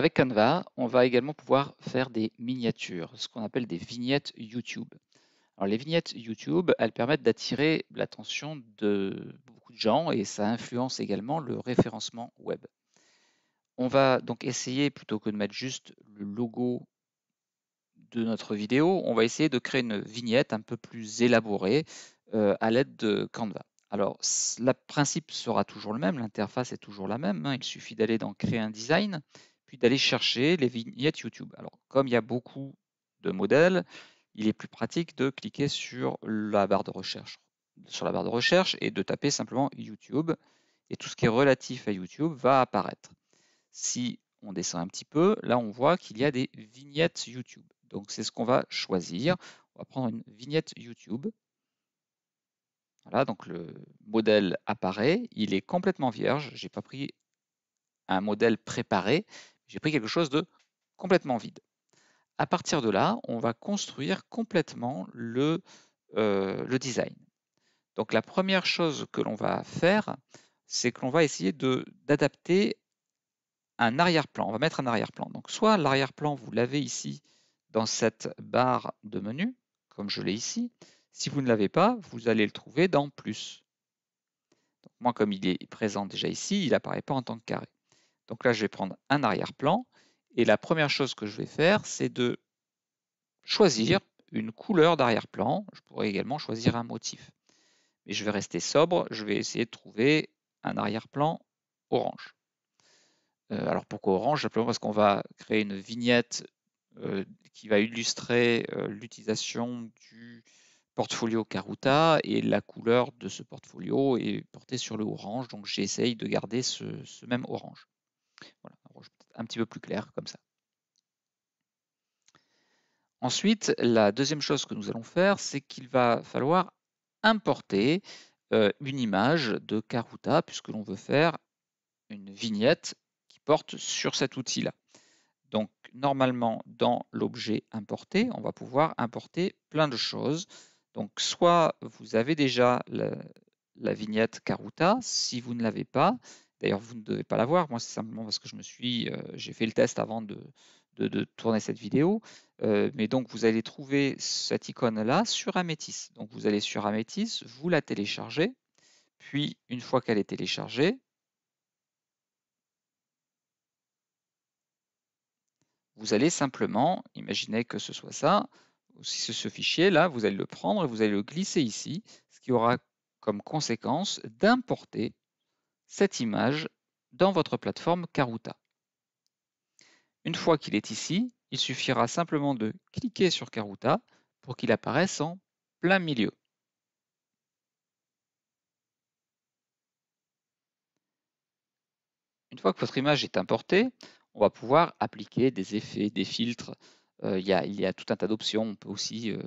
Avec Canva, on va également pouvoir faire des miniatures, ce qu'on appelle des vignettes YouTube. Alors, les vignettes YouTube, elles permettent d'attirer l'attention de beaucoup de gens et ça influence également le référencement web. On va donc essayer, plutôt que de mettre juste le logo de notre vidéo, on va essayer de créer une vignette un peu plus élaborée euh, à l'aide de Canva. Alors, le principe sera toujours le même, l'interface est toujours la même. Hein. il suffit d'aller dans Créer un design puis d'aller chercher les vignettes YouTube. Alors, comme il y a beaucoup de modèles, il est plus pratique de cliquer sur la barre de recherche, sur la barre de recherche et de taper simplement YouTube. Et tout ce qui est relatif à YouTube va apparaître. Si on descend un petit peu, là on voit qu'il y a des vignettes YouTube. Donc c'est ce qu'on va choisir. On va prendre une vignette YouTube. Voilà, donc le modèle apparaît. Il est complètement vierge. Je n'ai pas pris un modèle préparé, j'ai pris quelque chose de complètement vide. À partir de là, on va construire complètement le, euh, design. Donc la première chose que l'on va faire, c'est que l'on va essayer d'adapter un arrière-plan. On va mettre un arrière-plan. Donc soit l'arrière-plan, vous l'avez ici dans cette barre de menu, comme je l'ai ici. Si vous ne l'avez pas, vous allez le trouver dans plus. Donc moi, comme il est présent déjà ici, il n'apparaît pas en tant que carré. Donc là, je vais prendre un arrière-plan. Et la première chose que je vais faire, c'est de choisir une couleur d'arrière-plan. Je pourrais également choisir un motif. Mais je vais rester sobre. Je vais essayer de trouver un arrière-plan orange. Euh, alors pourquoi orange Simplement parce qu'on va créer une vignette euh, qui va illustrer euh, l'utilisation du portfolio Caruta et la couleur de ce portfolio est portée sur le orange. Donc j'essaye de garder ce même orange. Voilà, un petit peu plus clair comme ça. Ensuite, la deuxième chose que nous allons faire, c'est qu'il va falloir importer euh, une image de Karuta, puisque l'on veut faire une vignette qui porte sur cet outil-là. Donc, normalement, dans l'objet importé, on va pouvoir importer plein de choses. Donc, soit vous avez déjà la, la vignette Caruta, si vous ne l'avez pas, D'ailleurs, vous ne devez pas l'avoir. Moi, c'est simplement parce que je me suis, euh, j'ai fait le test avant de, tourner cette vidéo. Euh, mais donc, vous allez trouver cette icône-là sur Ametis. Donc, vous allez sur Ametis, vous la téléchargez. Puis, une fois qu'elle est téléchargée, vous allez simplement, imaginez que ce soit ça, si c'est ce fichier-là, vous allez le prendre et vous allez le glisser ici, ce qui aura comme conséquence d'importer cette image dans votre plateforme Karuta. Une fois qu'il est ici, il suffira simplement de cliquer sur Karuta pour qu'il apparaisse en plein milieu. Une fois que votre image est importée, on va pouvoir appliquer des effets, des filtres. Euh, il, y a, tout un tas d'options. On peut aussi euh,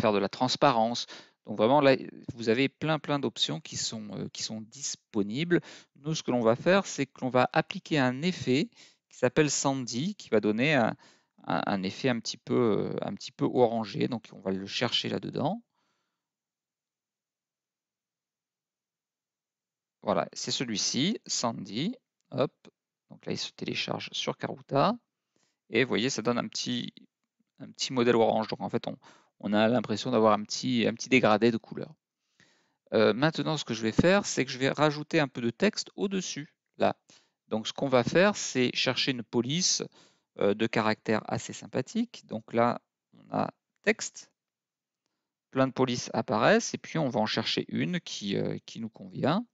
faire de la transparence, donc vraiment, là, vous avez plein, plein d'options qui sont, euh, qui sont disponibles. Nous, ce que l'on va faire, c'est qu'on va appliquer un effet qui s'appelle Sandy, qui va donner un, effet un petit, peu, euh, un petit peu orangé. Donc on va le chercher là-dedans. Voilà, c'est celui-ci, Sandy. Hop. Donc là, il se télécharge sur Karuta. Et vous voyez, ça donne un petit, un petit modèle orange. Donc en fait, on, on a l'impression d'avoir un petit, dégradé de couleur. Euh, maintenant, ce que je vais faire, c'est que je vais rajouter un peu de texte au-dessus, là. Donc, ce qu'on va faire, c'est chercher une police euh, de caractère assez sympathique. Donc là, on a texte. Plein de polices apparaissent, et puis on va en chercher une qui euh, nous convient.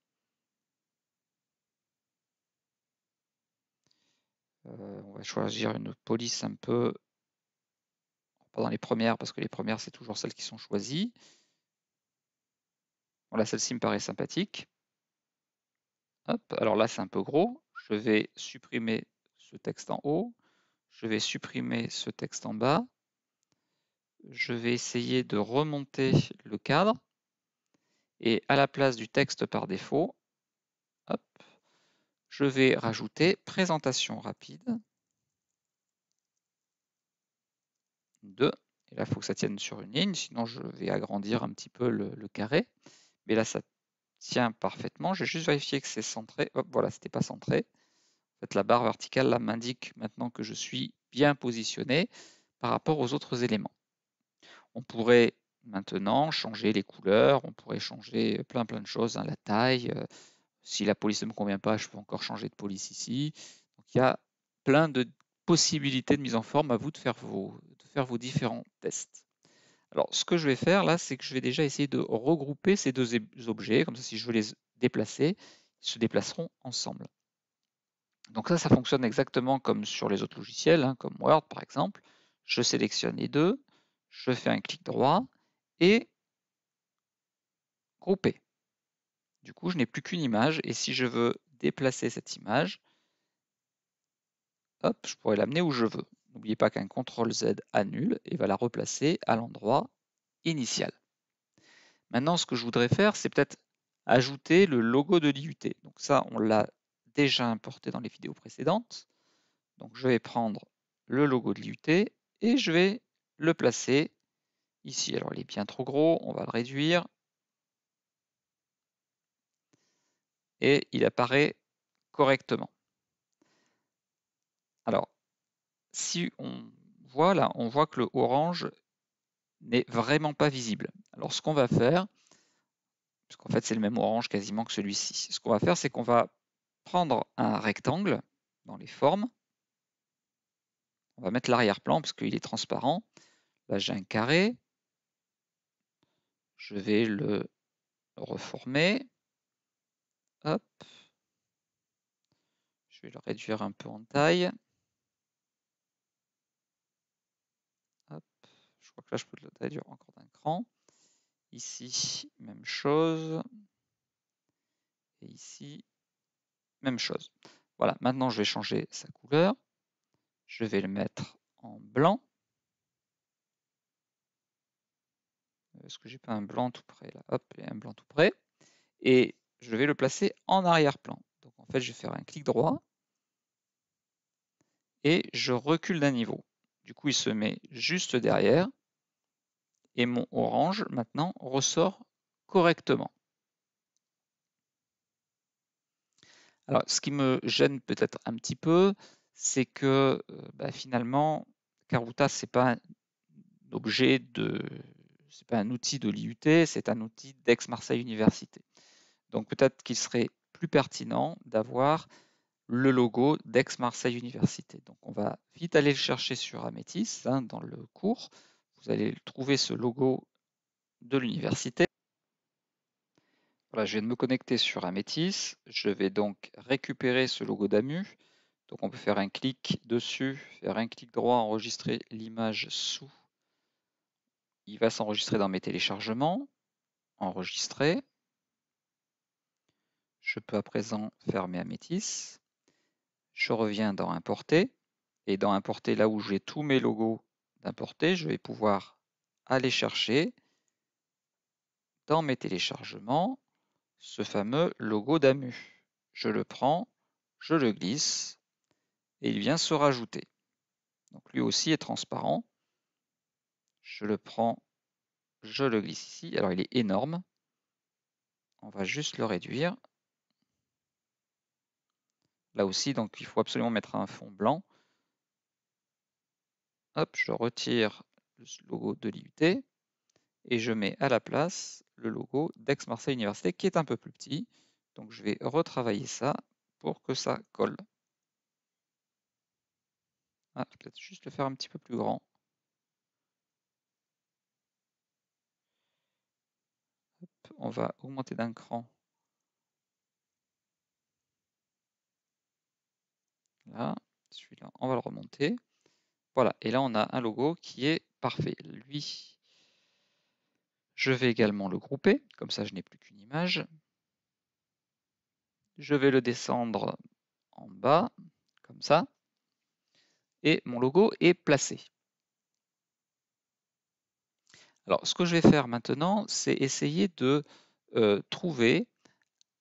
on va choisir une police un peu dans les premières, parce que les premières, c'est toujours celles qui sont choisies. Voilà, celle-ci me paraît sympathique. alors là, c'est un peu gros. Je vais supprimer ce texte en haut. Je vais supprimer ce texte en bas. Je vais essayer de remonter le cadre. Et à la place du texte par défaut, je vais rajouter présentation rapide. 2. Et là, il faut que ça tienne sur une ligne, sinon je vais agrandir un petit peu le, carré. Mais là, ça tient parfaitement. J'ai juste vérifier que c'est centré. Hop, voilà, c'était pas centré. En fait, la barre verticale là m'indique maintenant que je suis bien positionné par rapport aux autres éléments. On pourrait maintenant changer les couleurs, on pourrait changer euh, plein plein de choses, hein, la taille. Euh, si la police ne me convient pas, je peux encore changer de police ici. Donc il y a plein de possibilités de mise en forme à vous de faire vos faire vos différents tests. Alors, ce que je vais faire là, c'est que je vais déjà essayer de regrouper ces deux objets. Comme ça, si je veux les déplacer, ils se déplaceront ensemble. Donc ça, ça fonctionne exactement comme sur les autres logiciels, hein, comme Word par exemple. Je sélectionne les deux, je fais un clic droit et grouper. Du coup, je n'ai plus qu'une image et si je veux déplacer cette image, hop, je pourrais l'amener où je veux. N'oubliez pas qu'un CTRL Z annule et va la replacer à l'endroit initial. Maintenant, ce que je voudrais faire, c'est peut-être ajouter le logo de l'IUT. Donc ça, on l'a déjà importé dans les vidéos précédentes. Donc je vais prendre le logo de l'IUT et je vais le placer ici. Alors il est bien trop gros, on va le réduire. Et il apparaît correctement. Alors, si on voit là, on voit que le orange n'est vraiment pas visible. Alors ce qu'on va faire, parce qu'en fait c'est le même orange quasiment que celui-ci, ce qu'on va faire c'est qu'on va prendre un rectangle dans les formes, on va mettre l'arrière-plan parce qu'il est transparent, là j'ai un carré, je vais le reformer, je vais le réduire un peu en taille, Donc là, je peux le tailler encore d'un cran. Ici, même chose. Et ici, même chose. Voilà, maintenant je vais changer sa couleur. Je vais le mettre en blanc. Euh, est-ce que j'ai pas un blanc tout près là Hop, un blanc tout près. Et je vais le placer en arrière-plan. Donc en fait, je vais faire un clic droit et je recule d'un niveau. Du coup, il se met juste derrière et mon orange maintenant ressort correctement. Alors, ce qui me gêne peut-être un petit peu, c'est que euh, bah, finalement, Caruta, ce n'est pas un objet de. C'est pas un outil de l'IUT, c'est un outil d'Aix-Marseille Université. Donc peut-être qu'il serait plus pertinent d'avoir le logo d'Aix-Marseille Université. Donc on va vite aller le chercher sur Amétis hein, dans le cours vous allez trouver ce logo de l'université. Voilà, je viens de me connecter sur Ametis. Je vais donc récupérer ce logo d'AMU. Donc on peut faire un clic dessus, faire un clic droit, enregistrer l'image sous. Il va s'enregistrer dans mes téléchargements. Enregistrer. Je peux à présent fermer Ametis. Je reviens dans Importer. Et dans Importer, là où j'ai tous mes logos je vais pouvoir aller chercher dans mes téléchargements ce fameux logo d'AMU. Je le prends, je le glisse et il vient se rajouter. Donc lui aussi est transparent. Je le prends, je le glisse ici. Alors il est énorme. On va juste le réduire. Là aussi, donc il faut absolument mettre un fond blanc je retire le logo de l'IUT et je mets à la place le logo d'Aix-Marseille Université qui est un peu plus petit. Donc je vais retravailler ça pour que ça colle. Ah, peut-être juste le faire un petit peu plus grand. on va augmenter d'un cran. Là, celui-là, on va le remonter. Voilà, et là on a un logo qui est parfait. Lui, je vais également le grouper, comme ça je n'ai plus qu'une image. Je vais le descendre en bas, comme ça. Et mon logo est placé. Alors, ce que je vais faire maintenant, c'est essayer de euh, trouver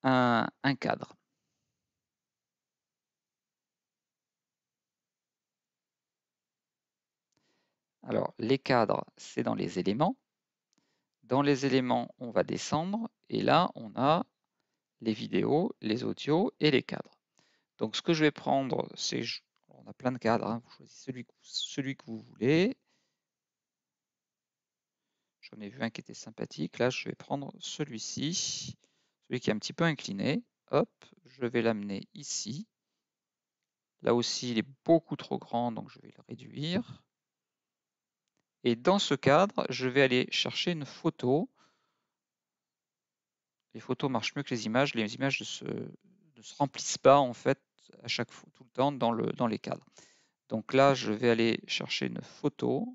un cadre. Alors, les cadres, c'est dans les éléments. Dans les éléments, on va descendre et là, on a les vidéos, les audios et les cadres. Donc, ce que je vais prendre, c'est... On a plein de cadres, hein, vous choisissez celui, celui que vous voulez. J'en ai vu un qui était sympathique. Là, je vais prendre celui-ci, celui qui est un petit peu incliné. Hop, je vais l'amener ici. Là aussi, il est beaucoup trop grand, donc je vais le réduire. Et dans ce cadre, je vais aller chercher une photo. Les photos marchent mieux que les images. Les images ne se, remplissent pas en fait à chaque fois, tout le temps dans, les cadres. Donc là, je vais aller chercher une photo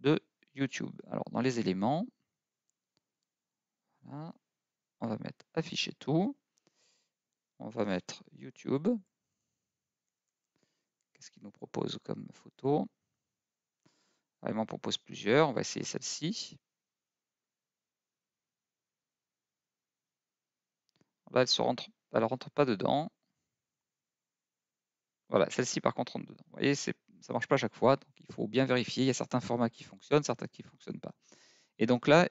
de YouTube. Alors dans les éléments, on va mettre afficher tout. On va mettre YouTube. Qu'est-ce qu'il nous propose comme photo elle ah, m'en propose plusieurs. On va essayer celle-ci. Là, ah bah, elle ne rentre, rentre pas dedans. Voilà, celle-ci par contre rentre dedans. Vous voyez, ça ne marche pas à chaque fois, donc il faut bien vérifier. Il y a certains formats qui fonctionnent, certains qui ne fonctionnent pas. Et donc là,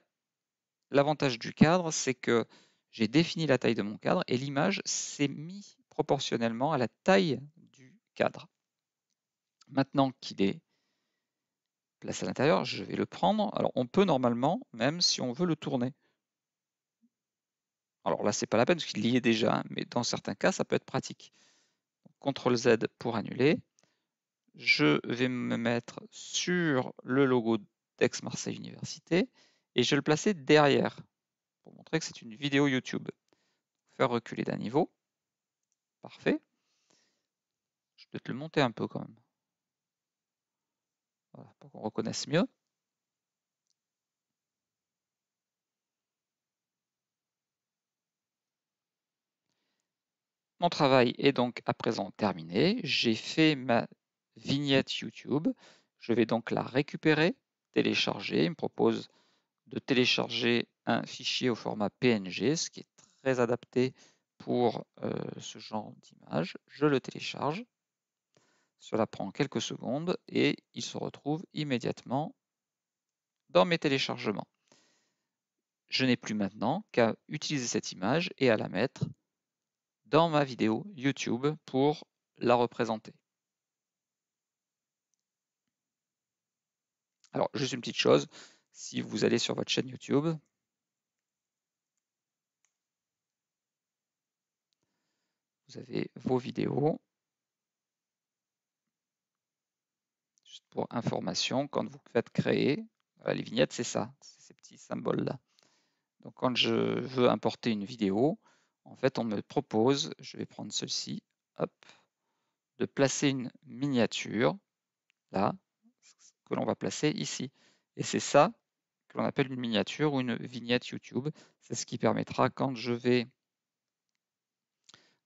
l'avantage du cadre, c'est que j'ai défini la taille de mon cadre et l'image s'est mise proportionnellement à la taille du cadre. Maintenant qu'il est place à l'intérieur, je vais le prendre. Alors on peut normalement, même si on veut le tourner. Alors là, c'est pas la peine parce qu'il y est déjà, hein, mais dans certains cas, ça peut être pratique. CTRL Z pour annuler. Je vais me mettre sur le logo d'Aix-Marseille Université et je vais le placer derrière pour montrer que c'est une vidéo YouTube. Faire reculer d'un niveau. Parfait. Je vais peut le monter un peu quand même pour qu'on reconnaisse mieux. Mon travail est donc à présent terminé. J'ai fait ma vignette YouTube. Je vais donc la récupérer, télécharger. Il me propose de télécharger un fichier au format PNG, ce qui est très adapté pour euh, ce genre d'image. Je le télécharge. Cela prend quelques secondes et il se retrouve immédiatement dans mes téléchargements. Je n'ai plus maintenant qu'à utiliser cette image et à la mettre dans ma vidéo YouTube pour la représenter. Alors, juste une petite chose, si vous allez sur votre chaîne YouTube, vous avez vos vidéos, pour information, quand vous faites créer, euh, les vignettes, c'est ça, ces petits symboles-là. Donc quand je veux importer une vidéo, en fait, on me propose, je vais prendre celle-ci, hop, de placer une miniature, là, que l'on va placer ici. Et c'est ça que l'on appelle une miniature ou une vignette YouTube. C'est ce qui permettra quand je vais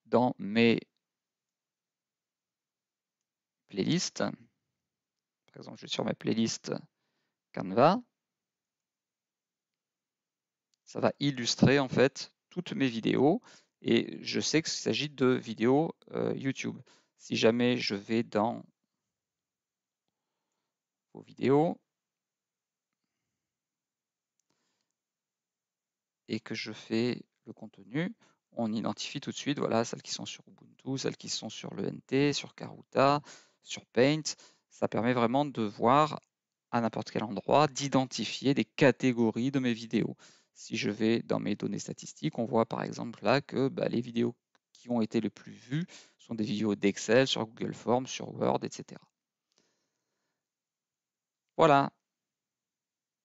dans mes playlists, par exemple, je vais sur ma playlist Canva. Ça va illustrer en fait toutes mes vidéos et je sais qu'il s'agit de vidéos euh, YouTube. Si jamais je vais dans vos vidéos et que je fais le contenu, on identifie tout de suite voilà, celles qui sont sur Ubuntu, celles qui sont sur le NT, sur Karuta, sur Paint. Ça permet vraiment de voir à n'importe quel endroit, d'identifier des catégories de mes vidéos. Si je vais dans mes données statistiques, on voit par exemple là que bah, les vidéos qui ont été les plus vues sont des vidéos d'Excel, sur Google Forms, sur Word, etc. Voilà,